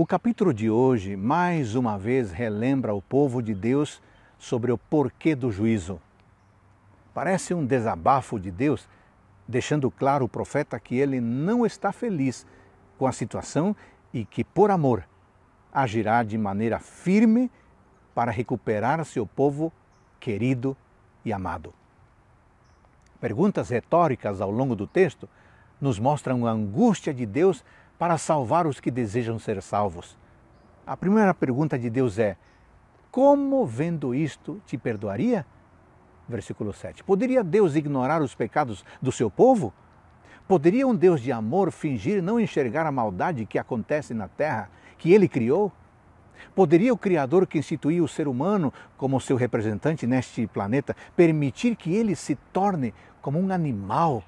O capítulo de hoje, mais uma vez, relembra o povo de Deus sobre o porquê do juízo. Parece um desabafo de Deus, deixando claro o profeta que ele não está feliz com a situação e que, por amor, agirá de maneira firme para recuperar seu povo querido e amado. Perguntas retóricas ao longo do texto nos mostram a angústia de Deus para salvar os que desejam ser salvos. A primeira pergunta de Deus é: Como vendo isto te perdoaria? Versículo 7. Poderia Deus ignorar os pecados do seu povo? Poderia um Deus de amor fingir não enxergar a maldade que acontece na terra que ele criou? Poderia o Criador que instituiu o ser humano como seu representante neste planeta permitir que ele se torne como um animal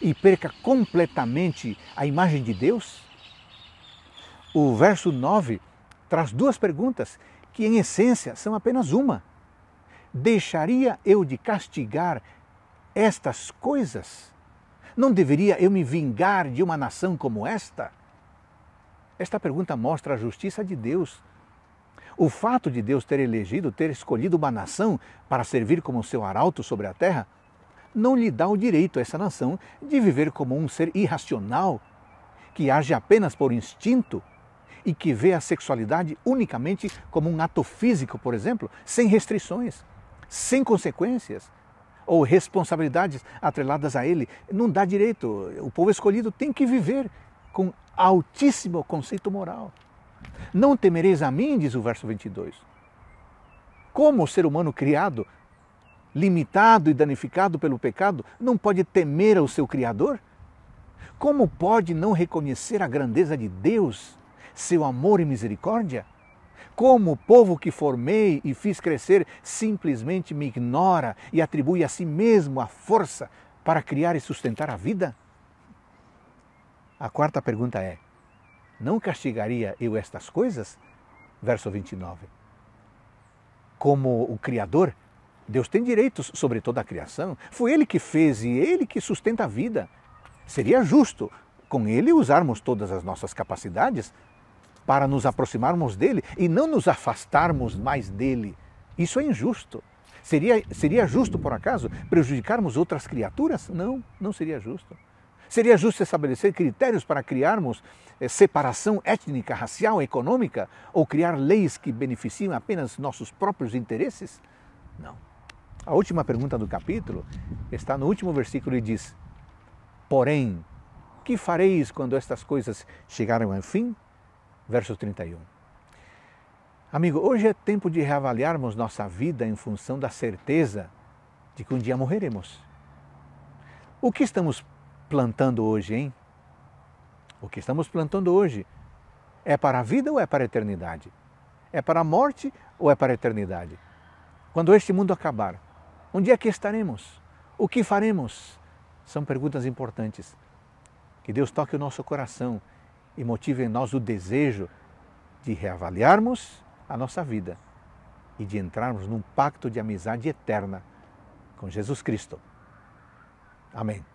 e perca completamente a imagem de Deus? O verso 9 traz duas perguntas que, em essência, são apenas uma. Deixaria eu de castigar estas coisas? Não deveria eu me vingar de uma nação como esta? Esta pergunta mostra a justiça de Deus. O fato de Deus ter elegido, ter escolhido uma nação para servir como seu arauto sobre a terra, não lhe dá o direito a essa nação de viver como um ser irracional, que age apenas por instinto e que vê a sexualidade unicamente como um ato físico, por exemplo, sem restrições, sem consequências ou responsabilidades atreladas a ele. Não dá direito. O povo escolhido tem que viver com altíssimo conceito moral. Não temereis a mim, diz o verso 22. Como o ser humano criado limitado e danificado pelo pecado, não pode temer ao seu Criador? Como pode não reconhecer a grandeza de Deus, seu amor e misericórdia? Como o povo que formei e fiz crescer simplesmente me ignora e atribui a si mesmo a força para criar e sustentar a vida? A quarta pergunta é: Não castigaria eu estas coisas? Verso 29. Como o Criador, Deus tem direitos sobre toda a criação. Foi Ele que fez e Ele que sustenta a vida. Seria justo com Ele usarmos todas as nossas capacidades para nos aproximarmos dele e não nos afastarmos mais dele. Isso é injusto. Seria, seria justo, por acaso, prejudicarmos outras criaturas? Não, não seria justo. Seria justo estabelecer critérios para criarmos eh, separação étnica, racial, econômica ou criar leis que beneficiem apenas nossos próprios interesses? Não. A última pergunta do capítulo está no último versículo e diz: Porém, que fareis quando estas coisas chegarem ao fim? Verso 31. Amigo, hoje é tempo de reavaliarmos nossa vida em função da certeza de que um dia morreremos. O que estamos plantando hoje, hein? O que estamos plantando hoje é para a vida ou é para a eternidade? É para a morte ou é para a eternidade? Quando este mundo acabar, Onde é que estaremos? O que faremos? São perguntas importantes. Que Deus toque o nosso coração e motive em nós o desejo de reavaliarmos a nossa vida e de entrarmos num pacto de amizade eterna com Jesus Cristo. Amém.